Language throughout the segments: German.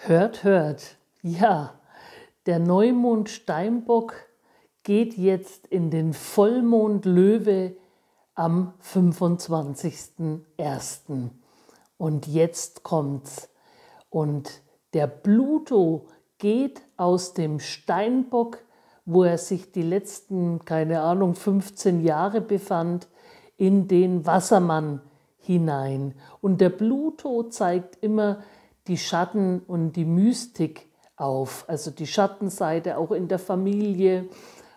Hört, hört. Ja, der Neumond Steinbock geht jetzt in den Vollmond Löwe am 25.01. Und jetzt kommt's. Und der Pluto geht aus dem Steinbock, wo er sich die letzten, keine Ahnung, 15 Jahre befand, in den Wassermann hinein. Und der Pluto zeigt immer, die Schatten und die Mystik auf, also die Schattenseite auch in der Familie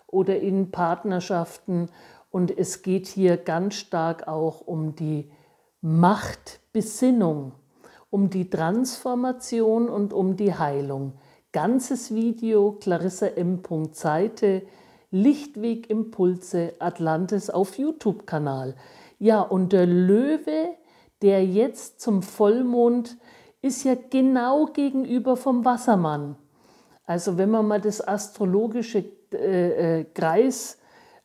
oder in Partnerschaften. Und es geht hier ganz stark auch um die Machtbesinnung, um die Transformation und um die Heilung. Ganzes Video Clarissa M. Seite, Lichtweg Impulse Atlantis auf YouTube-Kanal. Ja, und der Löwe, der jetzt zum Vollmond ist ja genau gegenüber vom Wassermann. Also wenn man mal das astrologische äh, äh, Kreis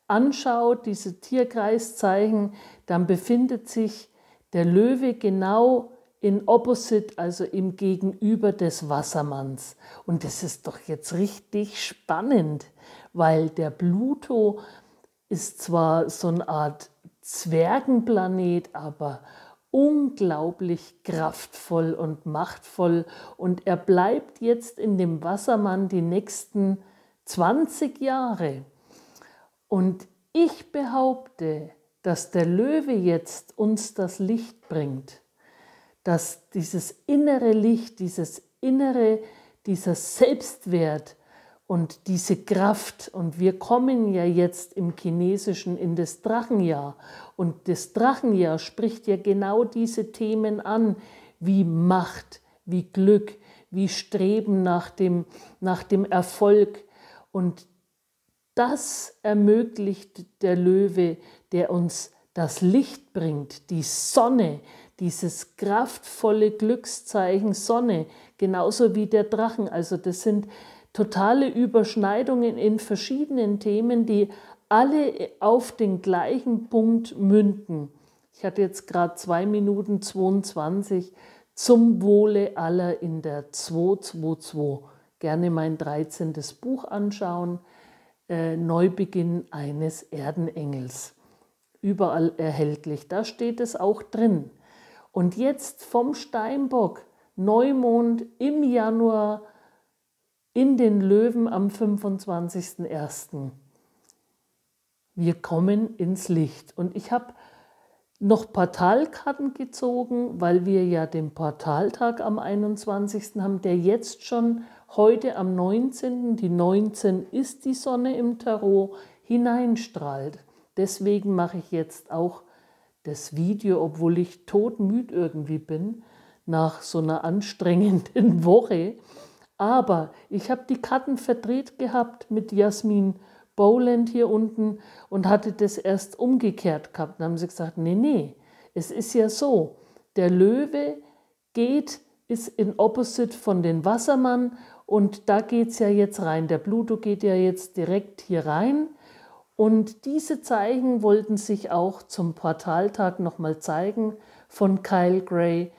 anschaut, diese Tierkreiszeichen, dann befindet sich der Löwe genau in Opposite, also im Gegenüber des Wassermanns. Und das ist doch jetzt richtig spannend, weil der Pluto ist zwar so eine Art Zwergenplanet, aber unglaublich kraftvoll und machtvoll und er bleibt jetzt in dem Wassermann die nächsten 20 Jahre. Und ich behaupte, dass der Löwe jetzt uns das Licht bringt, dass dieses innere Licht, dieses innere, dieser Selbstwert, und diese Kraft. Und wir kommen ja jetzt im Chinesischen in das Drachenjahr. Und das Drachenjahr spricht ja genau diese Themen an, wie Macht, wie Glück, wie Streben nach dem, nach dem Erfolg. Und das ermöglicht der Löwe, der uns das Licht bringt, die Sonne, dieses kraftvolle Glückszeichen Sonne, genauso wie der Drachen. Also das sind totale Überschneidungen in verschiedenen Themen, die alle auf den gleichen Punkt münden. Ich hatte jetzt gerade zwei Minuten 22 zum Wohle aller in der 222. Gerne mein 13. Buch anschauen. Äh, Neubeginn eines Erdenengels. Überall erhältlich. Da steht es auch drin. Und jetzt vom Steinbock, Neumond im Januar in den Löwen am 25.01. Wir kommen ins Licht. Und ich habe noch Portalkarten gezogen, weil wir ja den Portaltag am 21. haben, der jetzt schon heute am 19. die 19 ist die Sonne im Tarot hineinstrahlt. Deswegen mache ich jetzt auch das Video, obwohl ich todmüd irgendwie bin, nach so einer anstrengenden Woche. Aber ich habe die Karten verdreht gehabt mit Jasmin Bowland hier unten und hatte das erst umgekehrt gehabt. Dann haben sie gesagt, nee, nee, es ist ja so, der Löwe geht, ist in Opposite von den Wassermann und da geht es ja jetzt rein. Der Pluto geht ja jetzt direkt hier rein. Und diese Zeichen wollten sich auch zum Portaltag nochmal zeigen von Kyle Gray,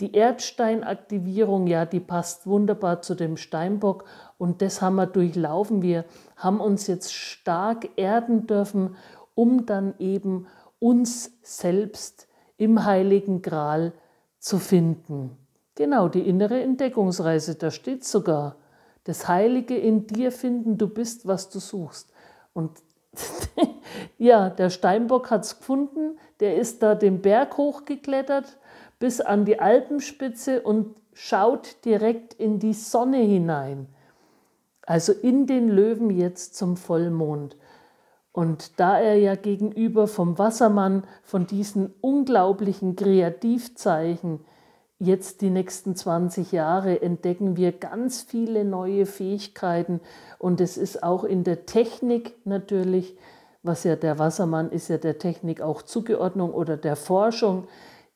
die Erdsteinaktivierung, ja, die passt wunderbar zu dem Steinbock und das haben wir durchlaufen. Wir haben uns jetzt stark erden dürfen, um dann eben uns selbst im Heiligen Gral zu finden. Genau, die innere Entdeckungsreise, da steht sogar. Das Heilige in dir finden, du bist, was du suchst. Und ja, der Steinbock hat es gefunden, der ist da den Berg hochgeklettert bis an die Alpenspitze und schaut direkt in die Sonne hinein, also in den Löwen jetzt zum Vollmond. Und da er ja gegenüber vom Wassermann von diesen unglaublichen Kreativzeichen jetzt die nächsten 20 Jahre entdecken wir ganz viele neue Fähigkeiten und es ist auch in der Technik natürlich, was ja der Wassermann ist ja der Technik auch Zugeordnung oder der Forschung,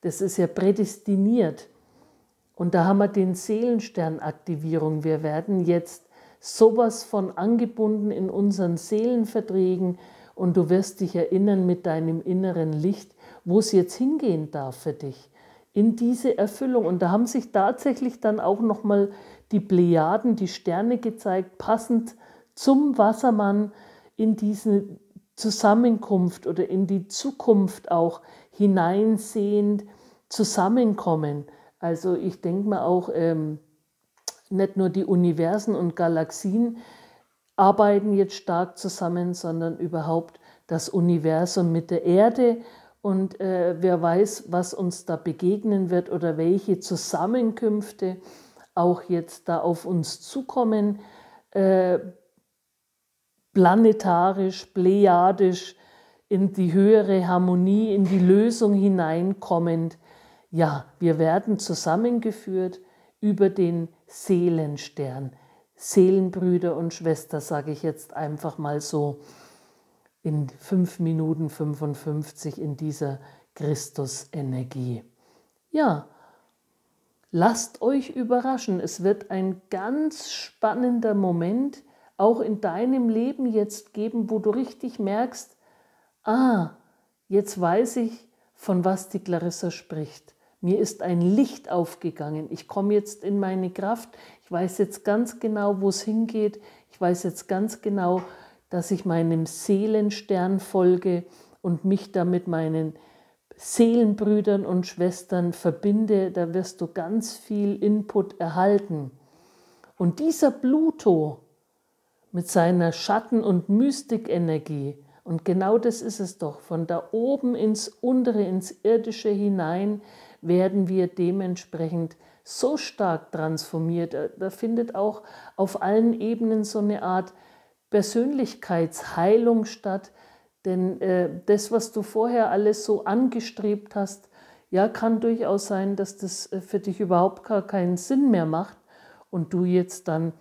das ist ja prädestiniert. Und da haben wir den Seelensternaktivierung. Wir werden jetzt sowas von angebunden in unseren Seelenverträgen und du wirst dich erinnern mit deinem inneren Licht, wo es jetzt hingehen darf für dich in diese Erfüllung und da haben sich tatsächlich dann auch nochmal die Plejaden, die Sterne gezeigt, passend zum Wassermann in diesen Zusammenkunft oder in die Zukunft auch hineinsehend zusammenkommen. Also ich denke mir auch, ähm, nicht nur die Universen und Galaxien arbeiten jetzt stark zusammen, sondern überhaupt das Universum mit der Erde. Und äh, wer weiß, was uns da begegnen wird oder welche Zusammenkünfte auch jetzt da auf uns zukommen. Äh, planetarisch, pleiadisch in die höhere Harmonie, in die Lösung hineinkommend. Ja, wir werden zusammengeführt über den Seelenstern. Seelenbrüder und Schwester, sage ich jetzt einfach mal so in 5 Minuten 55 in dieser Christusenergie. Ja, lasst euch überraschen. Es wird ein ganz spannender Moment auch in deinem Leben jetzt geben, wo du richtig merkst, ah, jetzt weiß ich, von was die Clarissa spricht. Mir ist ein Licht aufgegangen. Ich komme jetzt in meine Kraft. Ich weiß jetzt ganz genau, wo es hingeht. Ich weiß jetzt ganz genau, dass ich meinem Seelenstern folge und mich damit meinen Seelenbrüdern und Schwestern verbinde. Da wirst du ganz viel Input erhalten. Und dieser Pluto, mit seiner Schatten- und Mystikenergie. Und genau das ist es doch. Von da oben ins Untere, ins Irdische hinein werden wir dementsprechend so stark transformiert. Äh, da findet auch auf allen Ebenen so eine Art Persönlichkeitsheilung statt. Denn äh, das, was du vorher alles so angestrebt hast, ja, kann durchaus sein, dass das äh, für dich überhaupt gar keinen Sinn mehr macht und du jetzt dann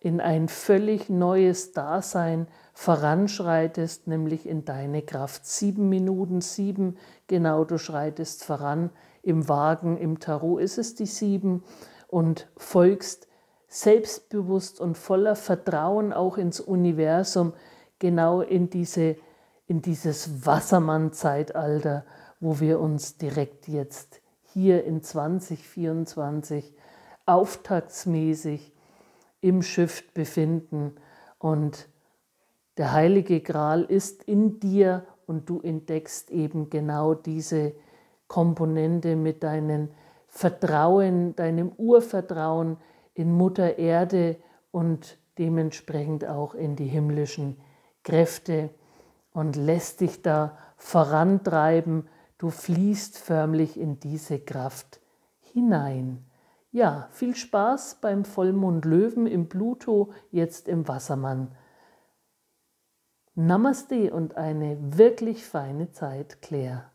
in ein völlig neues Dasein voranschreitest, nämlich in deine Kraft. Sieben Minuten, sieben, genau, du schreitest voran. Im Wagen, im Tarot ist es die sieben und folgst selbstbewusst und voller Vertrauen auch ins Universum, genau in, diese, in dieses Wassermann-Zeitalter, wo wir uns direkt jetzt hier in 2024 auftaktsmäßig im Schiff befinden. Und der Heilige Gral ist in dir und du entdeckst eben genau diese Komponente mit deinem Vertrauen, deinem Urvertrauen in Mutter Erde und dementsprechend auch in die himmlischen Kräfte und lässt dich da vorantreiben. Du fließt förmlich in diese Kraft hinein. Ja, viel Spaß beim Vollmond Löwen im Pluto, jetzt im Wassermann. Namaste und eine wirklich feine Zeit, Claire.